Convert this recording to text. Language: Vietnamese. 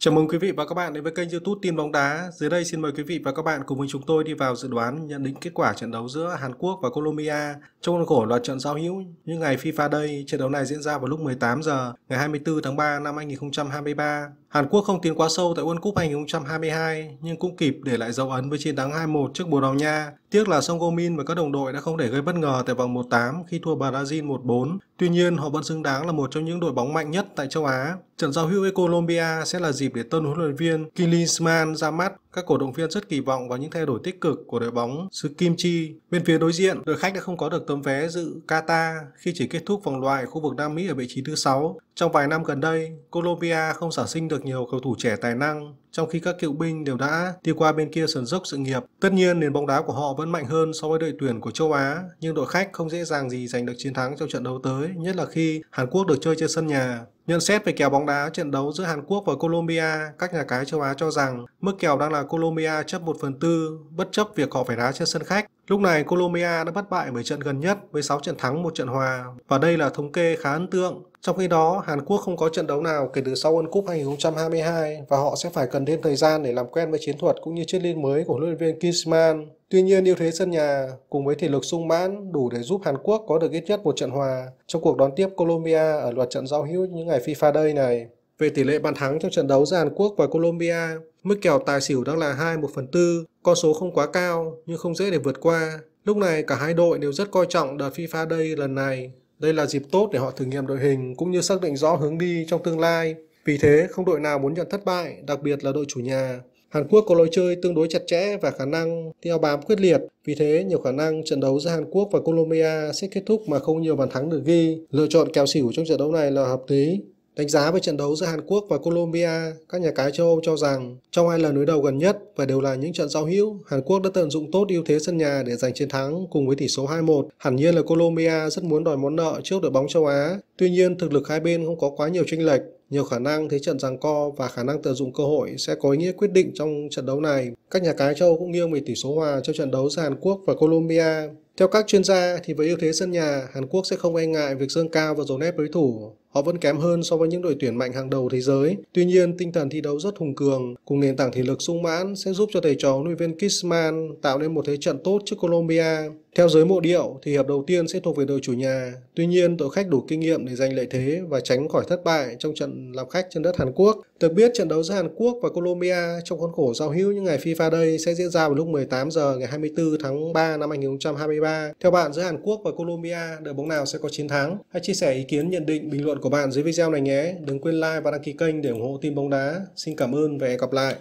Chào mừng quý vị và các bạn đến với kênh YouTube Tin bóng đá. Dưới đây xin mời quý vị và các bạn cùng với chúng tôi đi vào dự đoán nhận định kết quả trận đấu giữa Hàn Quốc và Colombia trong khuôn khổ loạt trận giao hữu như ngày FIFA Day. Trận đấu này diễn ra vào lúc 18 giờ ngày 24 tháng 3 năm 2023. Hàn Quốc không tiến quá sâu tại World Cup 2022 nhưng cũng kịp để lại dấu ấn với chiến thắng 2-1 trước Bồ Đào Nha. Tiếc là Song Min và các đồng đội đã không để gây bất ngờ tại vòng 1-8 khi thua Brazil 1-4. Tuy nhiên, họ vẫn xứng đáng là một trong những đội bóng mạnh nhất tại châu Á. Trận giao hữu với Colombia sẽ là dịp để tân huấn luyện viên Klinsmann ra mắt các cổ động viên rất kỳ vọng vào những thay đổi tích cực của đội bóng xứ Kim Chi. Bên phía đối diện, đội khách đã không có được tấm vé dự Qatar khi chỉ kết thúc vòng loại khu vực Nam Mỹ ở vị trí thứ 6. Trong vài năm gần đây, Colombia không sản sinh được nhiều cầu thủ trẻ tài năng, trong khi các cựu binh đều đã đi qua bên kia sườn dốc sự nghiệp. Tất nhiên, nền bóng đá của họ vẫn mạnh hơn so với đội tuyển của châu Á, nhưng đội khách không dễ dàng gì giành được chiến thắng trong trận đấu tới, nhất là khi Hàn Quốc được chơi trên sân nhà. Nhận xét về kèo bóng đá trận đấu giữa Hàn Quốc và Colombia, các nhà cái châu Á cho rằng mức kèo đang là Colombia chấp 1 phần 4 bất chấp việc họ phải đá trên sân khách. Lúc này Colombia đã bất bại 7 trận gần nhất với 6 trận thắng, một trận hòa và đây là thống kê khá ấn tượng. Trong khi đó, Hàn Quốc không có trận đấu nào kể từ sau World Cup 2022 và họ sẽ phải cần thêm thời gian để làm quen với chiến thuật cũng như chiến liên mới của huấn luyện viên Kisman. Tuy nhiên, ưu thế sân nhà cùng với thể lực sung mãn đủ để giúp Hàn Quốc có được ít nhất một trận hòa trong cuộc đón tiếp Colombia ở loạt trận giao hữu những ngày FIFA đây này. Về tỷ lệ bàn thắng trong trận đấu giữa Hàn Quốc và Colombia, mức kèo tài xỉu đang là 2 1 phần 4, con số không quá cao nhưng không dễ để vượt qua. Lúc này cả hai đội đều rất coi trọng đợt FIFA Day lần này. Đây là dịp tốt để họ thử nghiệm đội hình cũng như xác định rõ hướng đi trong tương lai. Vì thế, không đội nào muốn nhận thất bại, đặc biệt là đội chủ nhà. Hàn Quốc có lối chơi tương đối chặt chẽ và khả năng theo bám quyết liệt, vì thế nhiều khả năng trận đấu giữa Hàn Quốc và Colombia sẽ kết thúc mà không nhiều bàn thắng được ghi. Lựa chọn kèo xỉu trong trận đấu này là hợp lý. Đánh giá về trận đấu giữa Hàn Quốc và Colombia, các nhà cái châu Âu cho rằng trong hai lần đối đầu gần nhất và đều là những trận giao hữu, Hàn Quốc đã tận dụng tốt ưu thế sân nhà để giành chiến thắng cùng với tỷ số 2-1. Hẳn nhiên là Colombia rất muốn đòi món nợ trước đội bóng châu Á Tuy nhiên, thực lực hai bên không có quá nhiều tranh lệch, nhiều khả năng thế trận giằng co và khả năng tận dụng cơ hội sẽ có ý nghĩa quyết định trong trận đấu này. Các nhà cái châu cũng nghiêng về tỷ số hòa cho trận đấu giữa Hàn Quốc và Colombia. Theo các chuyên gia thì với ưu thế sân nhà, Hàn Quốc sẽ không e ngại việc dương cao và dồn ép đối thủ. Họ vẫn kém hơn so với những đội tuyển mạnh hàng đầu thế giới. Tuy nhiên, tinh thần thi đấu rất hùng cường cùng nền tảng thể lực sung mãn sẽ giúp cho thầy trò huấn luyện viên Kisman tạo nên một thế trận tốt trước Colombia. Theo giới mộ điệu thì hiệp đầu tiên sẽ thuộc về đội chủ nhà, tuy nhiên đội khách đủ kinh nghiệm để giành lợi thế và tránh khỏi thất bại trong trận làm khách trên đất Hàn Quốc. Được biết trận đấu giữa Hàn Quốc và Colombia trong khuôn khổ giao hữu những ngày FIFA đây sẽ diễn ra vào lúc 18 giờ ngày 24 tháng 3 năm 2023. Theo bạn giữa Hàn Quốc và Colombia, đội bóng nào sẽ có chiến thắng? Hãy chia sẻ ý kiến, nhận định, bình luận của bạn dưới video này nhé. Đừng quên like và đăng ký kênh để ủng hộ tin bóng đá. Xin cảm ơn và hẹn gặp lại.